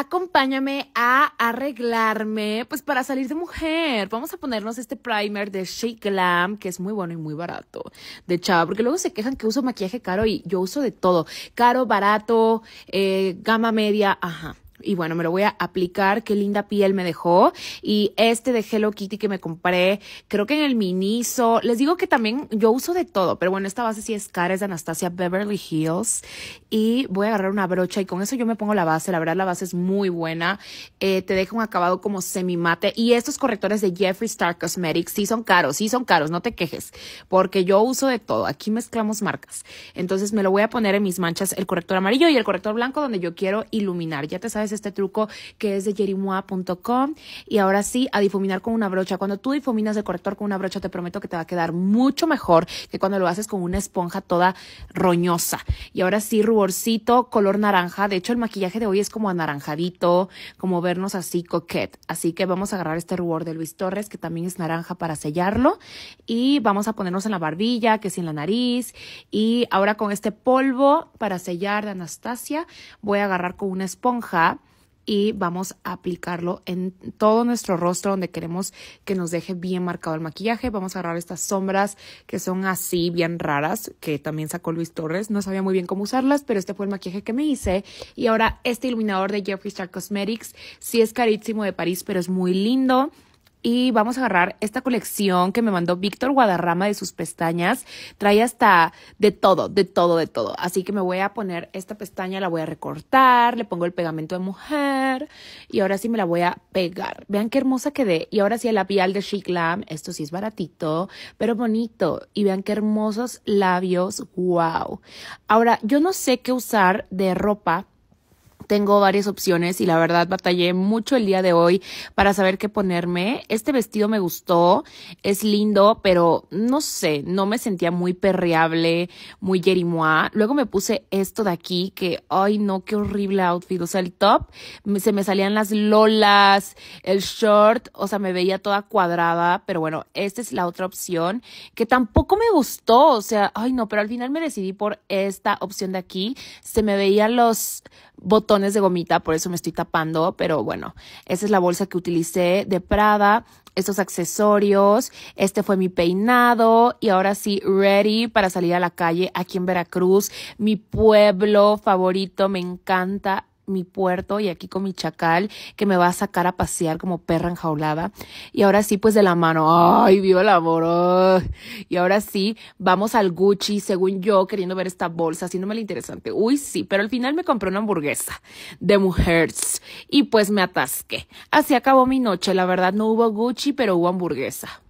acompáñame a arreglarme, pues para salir de mujer. Vamos a ponernos este primer de Shea Glam, que es muy bueno y muy barato, de chava, porque luego se quejan que uso maquillaje caro y yo uso de todo, caro, barato, eh, gama media, ajá y bueno, me lo voy a aplicar. Qué linda piel me dejó. Y este de Hello Kitty que me compré, creo que en el Miniso. Les digo que también yo uso de todo, pero bueno, esta base sí es cara, es de Anastasia Beverly Hills. Y voy a agarrar una brocha y con eso yo me pongo la base. La verdad, la base es muy buena. Eh, te deja un acabado como semi mate. Y estos correctores de Jeffree Star Cosmetics sí son caros, sí son caros, no te quejes, porque yo uso de todo. Aquí mezclamos marcas. Entonces me lo voy a poner en mis manchas el corrector amarillo y el corrector blanco donde yo quiero iluminar. Ya te sabes este truco que es de jerimoa.com. Y ahora sí, a difuminar con una brocha. Cuando tú difuminas el corrector con una brocha, te prometo que te va a quedar mucho mejor que cuando lo haces con una esponja toda roñosa. Y ahora sí, ruborcito, color naranja. De hecho, el maquillaje de hoy es como anaranjadito, como vernos así coquette. Así que vamos a agarrar este rubor de Luis Torres, que también es naranja para sellarlo. Y vamos a ponernos en la barbilla, que es en la nariz. Y ahora con este polvo para sellar de Anastasia, voy a agarrar con una esponja y vamos a aplicarlo en todo nuestro rostro donde queremos que nos deje bien marcado el maquillaje. Vamos a agarrar estas sombras que son así bien raras, que también sacó Luis Torres. No sabía muy bien cómo usarlas, pero este fue el maquillaje que me hice. Y ahora este iluminador de Jeffree Star Cosmetics, sí es carísimo de París, pero es muy lindo y vamos a agarrar esta colección que me mandó Víctor Guadarrama de sus pestañas. Trae hasta de todo, de todo, de todo. Así que me voy a poner esta pestaña, la voy a recortar, le pongo el pegamento de mujer y ahora sí me la voy a pegar. Vean qué hermosa quedé. Y ahora sí el labial de Chic esto sí es baratito, pero bonito. Y vean qué hermosos labios, wow. Ahora, yo no sé qué usar de ropa tengo varias opciones y la verdad batallé mucho el día de hoy para saber qué ponerme. Este vestido me gustó, es lindo, pero no sé, no me sentía muy perreable, muy jerimois. Luego me puse esto de aquí que, ay no, qué horrible outfit. O sea, el top, se me salían las lolas, el short, o sea, me veía toda cuadrada, pero bueno, esta es la otra opción que tampoco me gustó. O sea, ay no, pero al final me decidí por esta opción de aquí. Se me veían los botones de gomita, por eso me estoy tapando, pero bueno, esa es la bolsa que utilicé de Prada, estos accesorios, este fue mi peinado y ahora sí, ready para salir a la calle aquí en Veracruz, mi pueblo favorito, me encanta mi puerto y aquí con mi chacal que me va a sacar a pasear como perra enjaulada. Y ahora sí, pues de la mano, ay, viva el amor. Y ahora sí, vamos al Gucci, según yo, queriendo ver esta bolsa, haciéndome la interesante. Uy, sí, pero al final me compré una hamburguesa de mujeres y pues me atasqué. Así acabó mi noche, la verdad no hubo Gucci, pero hubo hamburguesa.